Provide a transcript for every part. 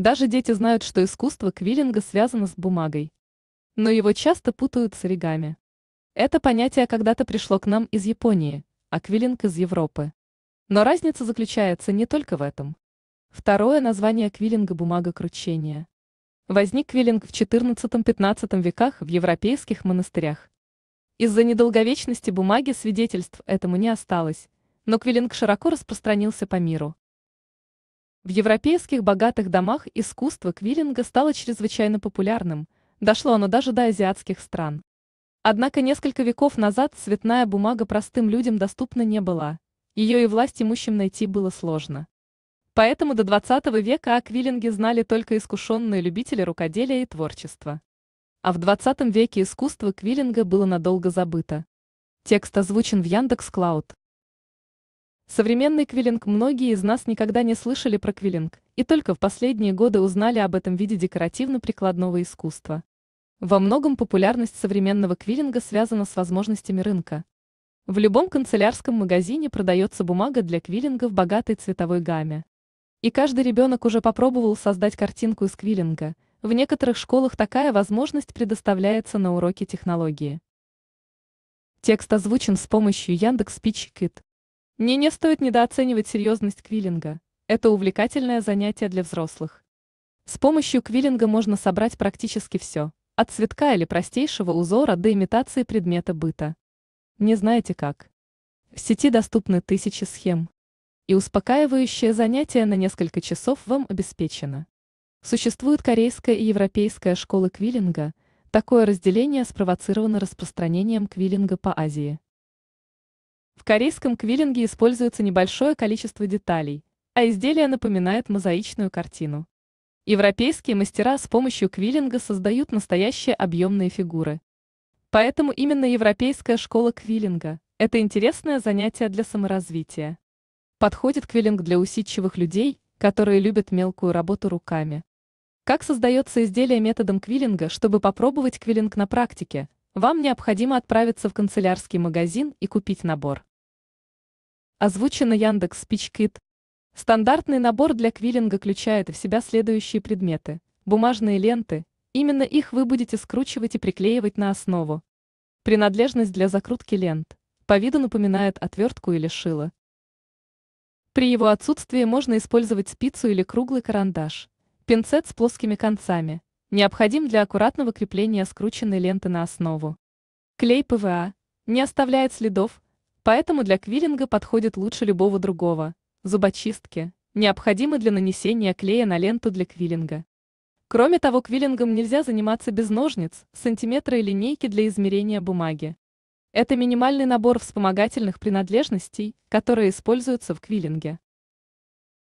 Даже дети знают, что искусство квиллинга связано с бумагой. Но его часто путают с оригами. Это понятие когда-то пришло к нам из Японии, а квиллинг из Европы. Но разница заключается не только в этом. Второе название квиллинга – бумага кручения. Возник квиллинг в XIV-XV веках в европейских монастырях. Из-за недолговечности бумаги свидетельств этому не осталось, но квиллинг широко распространился по миру. В европейских богатых домах искусство квиллинга стало чрезвычайно популярным, дошло оно даже до азиатских стран. Однако несколько веков назад цветная бумага простым людям доступна не была, ее и власть имущим найти было сложно. Поэтому до 20 века о квиллинге знали только искушенные любители рукоделия и творчества. А в 20 веке искусство квиллинга было надолго забыто. Текст озвучен в Яндекс.Клауд. Современный квиллинг многие из нас никогда не слышали про квиллинг, и только в последние годы узнали об этом виде декоративно-прикладного искусства. Во многом популярность современного квиллинга связана с возможностями рынка. В любом канцелярском магазине продается бумага для квиллинга в богатой цветовой гамме. И каждый ребенок уже попробовал создать картинку из квиллинга. В некоторых школах такая возможность предоставляется на уроке технологии. Текст озвучен с помощью Яндекс.Пичкит. Мне не стоит недооценивать серьезность квиллинга. Это увлекательное занятие для взрослых. С помощью квиллинга можно собрать практически все, от цветка или простейшего узора до имитации предмета быта. Не знаете как? В сети доступны тысячи схем. И успокаивающее занятие на несколько часов вам обеспечено. Существует корейская и европейская школы квиллинга, такое разделение спровоцировано распространением квиллинга по Азии. В корейском квиллинге используется небольшое количество деталей, а изделие напоминает мозаичную картину. Европейские мастера с помощью квиллинга создают настоящие объемные фигуры. Поэтому именно европейская школа квиллинга – это интересное занятие для саморазвития. Подходит квиллинг для усидчивых людей, которые любят мелкую работу руками. Как создается изделие методом квиллинга, чтобы попробовать квиллинг на практике, вам необходимо отправиться в канцелярский магазин и купить набор. Озвучено Яндекс Спичкит. Стандартный набор для квиллинга включает в себя следующие предметы. Бумажные ленты. Именно их вы будете скручивать и приклеивать на основу. Принадлежность для закрутки лент. По виду напоминает отвертку или шило. При его отсутствии можно использовать спицу или круглый карандаш. Пинцет с плоскими концами. Необходим для аккуратного крепления скрученной ленты на основу. Клей ПВА. Не оставляет следов, поэтому для квиллинга подходит лучше любого другого. Зубочистки необходимы для нанесения клея на ленту для квиллинга. Кроме того, квиллингом нельзя заниматься без ножниц, сантиметра и линейки для измерения бумаги. Это минимальный набор вспомогательных принадлежностей, которые используются в квиллинге.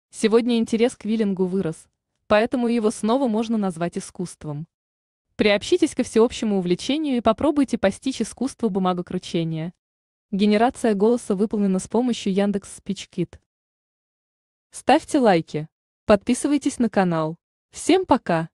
Сегодня интерес к квиллингу вырос, поэтому его снова можно назвать искусством. Приобщитесь ко всеобщему увлечению и попробуйте постичь искусство бумагокручения. Генерация голоса выполнена с помощью Яндекс Спичкит. Ставьте лайки, подписывайтесь на канал. Всем пока!